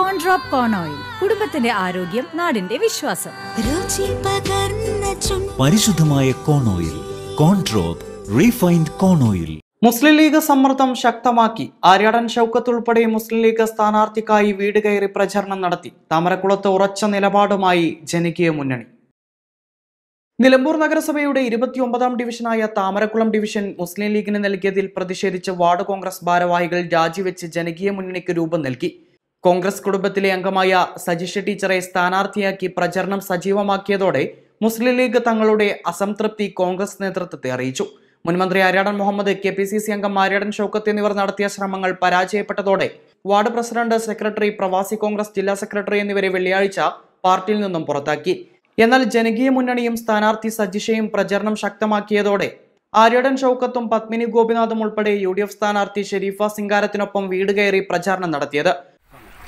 കോൺ drop കോൺ oil കുടുംബത്തിന്റെ ആരോഗ്യം നാടിന്റെ വിശ്വാസം പരിശുദ്ധമായ corn oil corn drop refined corn oil Muslim League സമ്മർദ്ദം ശക്തമാക്കി ആര്യാടൻ ഷൌക്കത്ത് ഉൾപ്പെടെ മുസ്ലിം ലീഗ് സ്ഥാനാർത്ഥിക്കായി വീട് കയറി പ്രചരണം നടത്തി താമരക്കുളത്ത് ഉറച്ച നിലപാടുമായി ജനകീയ മുന്നണി നിലമ്പൂർ നഗരസഭയുടെ ഇരുപത്തിയൊമ്പതാം ഡിവിഷനായ താമരക്കുളം ഡിവിഷൻ മുസ്ലിം ലീഗിന് നൽകിയതിൽ പ്രതിഷേധിച്ച് വാർഡ് കോൺഗ്രസ് ഭാരവാഹികൾ രാജിവെച്ച് ജനകീയ മുന്നണിക്ക് രൂപം നൽകി കോൺഗ്രസ് കുടുംബത്തിലെ അംഗമായ സജിഷ ടീച്ചറെ സ്ഥാനാർത്ഥിയാക്കി പ്രചരണം സജീവമാക്കിയതോടെ മുസ്ലിം ലീഗ് തങ്ങളുടെ അസംതൃപ്തി കോൺഗ്രസ് നേതൃത്വത്തെ അറിയിച്ചു മുൻമന്ത്രി Aryadan Muhammad K P C C അംഗം ആര്യാടൻ ഷൌക്കത്ത് എന്നിവർ നടത്തിയ ശ്രമങ്ങൾ പരാജയപ്പെട്ടതോടെ വാർഡ് പ്രസിഡന്റ് സെക്രട്ടറി പ്രവാസി കോൺഗ്രസ് ജില്ലാ സെക്രട്ടറി എന്നിവരെ വെള്ളിയാഴ്ച പാർട്ടിയിൽ നിന്നും പുറത്താക്കി എന്നാൽ ജനകീയ മുന്നണിയും സ്ഥാനാർത്ഥി സജിഷയും പ്രചരണം ശക്തമാക്കിയതോടെ ആര്യടൻ ഷൌക്കത്തും പത്മിനി ഗോപിനാഥും ഉൾപ്പെടെ യു ഡി എഫ് സ്ഥാനാർത്ഥി ഷെരീഫ സിംഗാരത്തിനൊപ്പം വീട് കയറി പ്രചാരണം നടത്തിയത്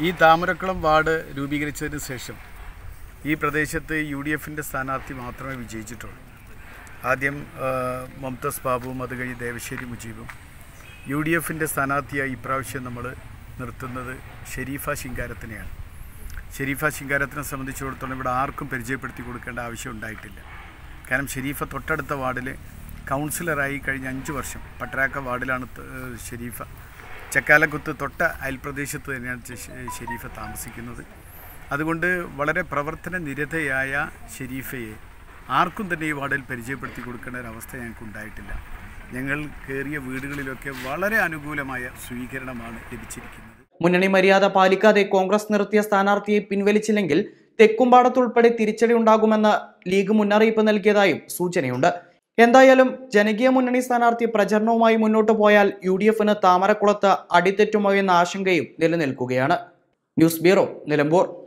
ഈ താമരക്കുളം വാർഡ് രൂപീകരിച്ചതിന് ശേഷം ഈ പ്രദേശത്ത് യു ഡി എഫിൻ്റെ സ്ഥാനാർത്ഥി മാത്രമേ വിജയിച്ചിട്ടുള്ളൂ ആദ്യം മംതസ് ബാബുവും അത് കഴിഞ്ഞ് ദേവശ്ശേരി മുജീബും യു ഡി എഫിൻ്റെ സ്ഥാനാർത്ഥിയായി ഇപ്രാവശ്യം നമ്മൾ നിർത്തുന്നത് ഷെരീഫ ശിങ്കാരത്തിനെയാണ് ഷെരീഫ ശിങ്കാരത്തിനെ സംബന്ധിച്ചിടത്തോളം ഇവിടെ ആർക്കും പരിചയപ്പെടുത്തി കൊടുക്കേണ്ട ആവശ്യം ഉണ്ടായിട്ടില്ല കാരണം ഷെരീഫ തൊട്ടടുത്ത വാർഡിൽ കൗൺസിലറായി കഴിഞ്ഞ അഞ്ച് വർഷം പട്ടരാക്ക വാർഡിലാണ് ഷെരീഫ ചക്കാലക്കുത്ത് തൊട്ട അയൽപ്രദേശത്ത് തന്നെയാണ് ഷെരീഫ താമസിക്കുന്നത് അതുകൊണ്ട് വളരെ പ്രവർത്തന നിരതയായ ഷെരീഫയെ ആർക്കും തന്നെ ഈ വാർഡിൽ പരിചയപ്പെടുത്തി കൊടുക്കേണ്ട ഒരവസ്ഥ ഞങ്ങൾക്ക് ഉണ്ടായിട്ടില്ല ഞങ്ങൾ കയറിയ വീടുകളിലൊക്കെ വളരെ അനുകൂലമായ സ്വീകരണമാണ് ലഭിച്ചിരിക്കുന്നത് മുന്നണി മര്യാദ പാലിക്കാതെ കോൺഗ്രസ് നിർത്തിയ സ്ഥാനാർത്ഥിയെ പിൻവലിച്ചില്ലെങ്കിൽ തെക്കുംപാടത്തുൾപ്പെടെ തിരിച്ചടി ഉണ്ടാകുമെന്ന് ലീഗ് മുന്നറിയിപ്പ് നൽകിയതായും സൂചനയുണ്ട് എന്തായാലും ജനകീയ മുന്നണി സ്ഥാനാർത്ഥി പ്രചരണവുമായി മുന്നോട്ട് പോയാൽ യു ഡി എഫിന് താമരക്കുളത്ത് അടിത്തെറ്റുമോ എന്ന ആശങ്കയും നിലനിൽക്കുകയാണ് ന്യൂസ് ബ്യൂറോ നിലമ്പൂർ